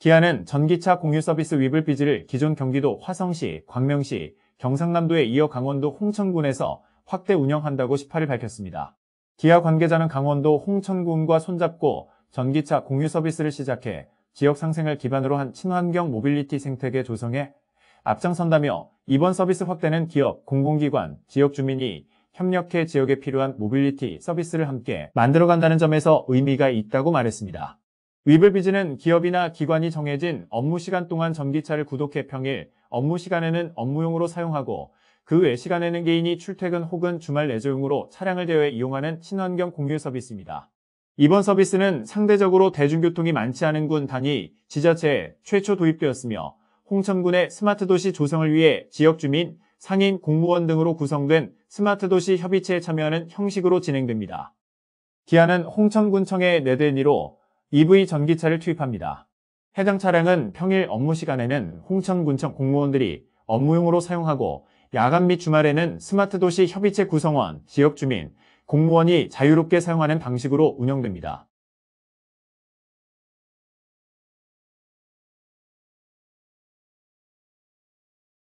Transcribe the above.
기아는 전기차 공유 서비스 위블 비즈를 기존 경기도 화성시, 광명시, 경상남도에 이어 강원도 홍천군에서 확대 운영한다고 18일 밝혔습니다. 기아 관계자는 강원도 홍천군과 손잡고 전기차 공유 서비스를 시작해 지역 상생을 기반으로 한 친환경 모빌리티 생태계 조성에 앞장선다며 이번 서비스 확대는 기업, 공공기관, 지역 주민이 협력해 지역에 필요한 모빌리티 서비스를 함께 만들어간다는 점에서 의미가 있다고 말했습니다. 위블비즈는 기업이나 기관이 정해진 업무 시간 동안 전기차를 구독해 평일, 업무 시간에는 업무용으로 사용하고 그 외 시간에는 개인이 출퇴근 혹은 주말 내조용으로 차량을 대여해 이용하는 친환경 공유 서비스입니다. 이번 서비스는 상대적으로 대중교통이 많지 않은 군 단위, 지자체에 최초 도입되었으며 홍천군의 스마트 도시 조성을 위해 지역 주민, 상인, 공무원 등으로 구성된 스마트 도시 협의체에 참여하는 형식으로 진행됩니다. 기아는 홍천군청의 네데니로 EV 전기차를 투입합니다. 해당 차량은 평일 업무 시간에는 홍천군청 공무원들이 업무용으로 사용하고 야간 및 주말에는 스마트 도시 협의체 구성원, 지역 주민, 공무원이 자유롭게 사용하는 방식으로 운영됩니다.